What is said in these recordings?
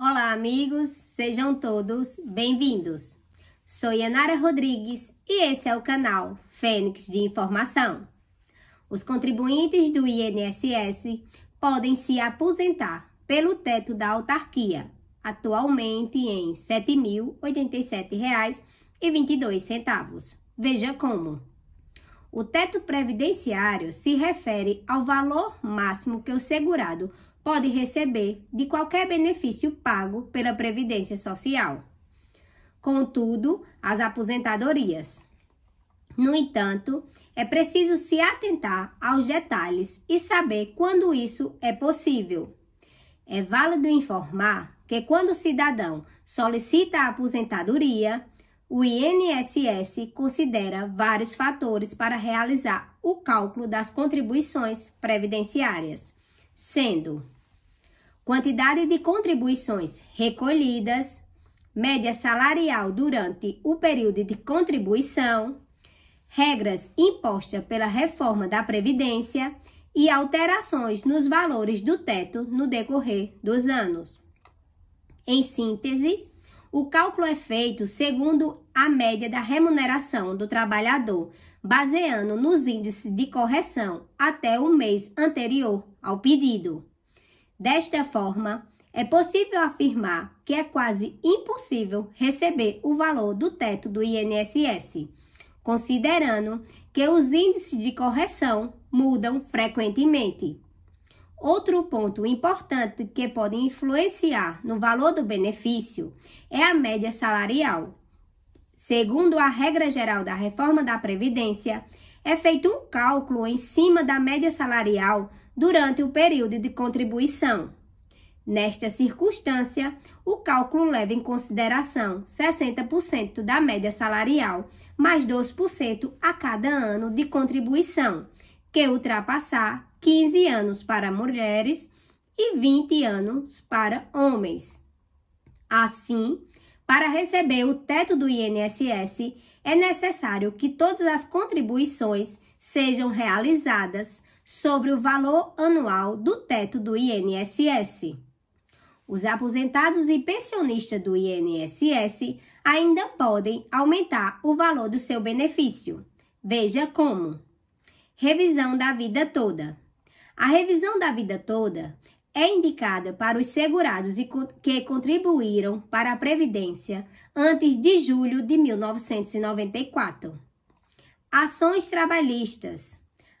Olá, amigos, sejam todos bem-vindos. Sou Yanara Rodrigues e esse é o canal Fênix de Informação. Os contribuintes do INSS podem se aposentar pelo teto da autarquia, atualmente em R$ 7.087,22. Veja como. O teto previdenciário se refere ao valor máximo que o segurado pode receber de qualquer benefício pago pela Previdência Social. Contudo, as aposentadorias. No entanto, é preciso se atentar aos detalhes e saber quando isso é possível. É válido informar que quando o cidadão solicita a aposentadoria, o INSS considera vários fatores para realizar o cálculo das contribuições previdenciárias, sendo quantidade de contribuições recolhidas, média salarial durante o período de contribuição, regras impostas pela reforma da Previdência e alterações nos valores do teto no decorrer dos anos. Em síntese, o cálculo é feito segundo a média da remuneração do trabalhador, baseando nos índices de correção até o mês anterior ao pedido. Desta forma, é possível afirmar que é quase impossível receber o valor do teto do INSS, considerando que os índices de correção mudam frequentemente. Outro ponto importante que pode influenciar no valor do benefício é a média salarial. Segundo a regra geral da reforma da Previdência, é feito um cálculo em cima da média salarial durante o período de contribuição. Nesta circunstância, o cálculo leva em consideração 60% da média salarial, mais 2% a cada ano de contribuição, que ultrapassar 15 anos para mulheres e 20 anos para homens. Assim, para receber o teto do INSS, é necessário que todas as contribuições sejam realizadas sobre o valor anual do teto do INSS. Os aposentados e pensionistas do INSS ainda podem aumentar o valor do seu benefício. Veja como. Revisão da vida toda. A revisão da vida toda é indicada para os segurados que contribuíram para a Previdência antes de julho de 1994. Ações trabalhistas.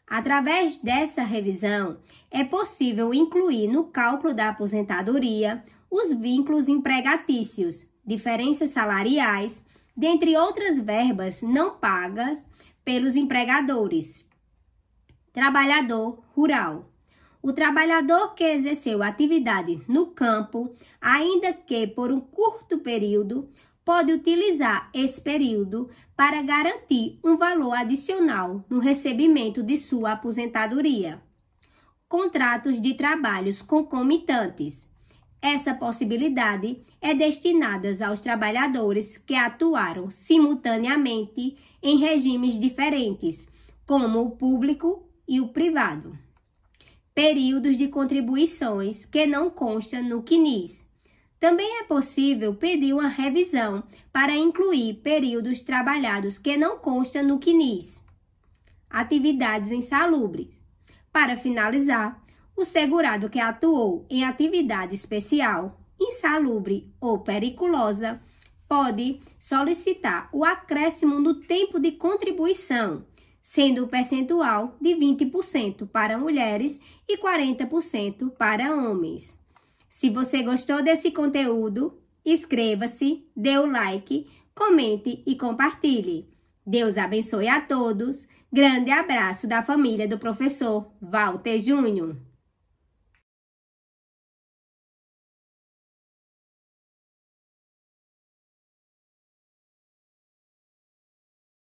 Através dessa revisão, é possível incluir no cálculo da aposentadoria os vínculos empregatícios, diferenças salariais, dentre outras verbas não pagas pelos empregadores. Trabalhador rural. O trabalhador que exerceu atividade no campo, ainda que por um curto período, pode utilizar esse período para garantir um valor adicional no recebimento de sua aposentadoria. Contratos de trabalhos concomitantes. Essa possibilidade é destinada aos trabalhadores que atuaram simultaneamente em regimes diferentes, como o público e o privado. Períodos de contribuições que não constam no CNIS também é possível pedir uma revisão para incluir períodos trabalhados que não consta no CNIS. Atividades insalubres. Para finalizar, o segurado que atuou em atividade especial, insalubre ou periculosa pode solicitar o acréscimo do tempo de contribuição, sendo o percentual de 20% para mulheres e 40% para homens. Se você gostou desse conteúdo, inscreva-se, dê o um like, comente e compartilhe. Deus abençoe a todos. Grande abraço da família do professor Walter Júnior.